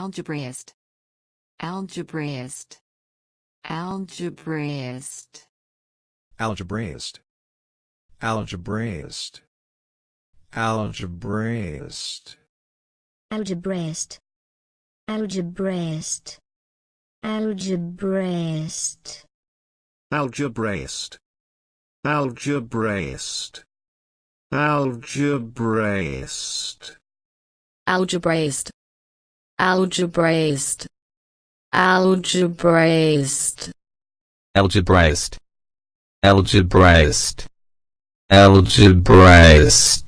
algebraist algebraist algebraist algebraist algebraist algebraist algebraist algebraist algebraist algebraist algebraist algebraist algebraist algebraist algebraist algebraist algebraist algebraist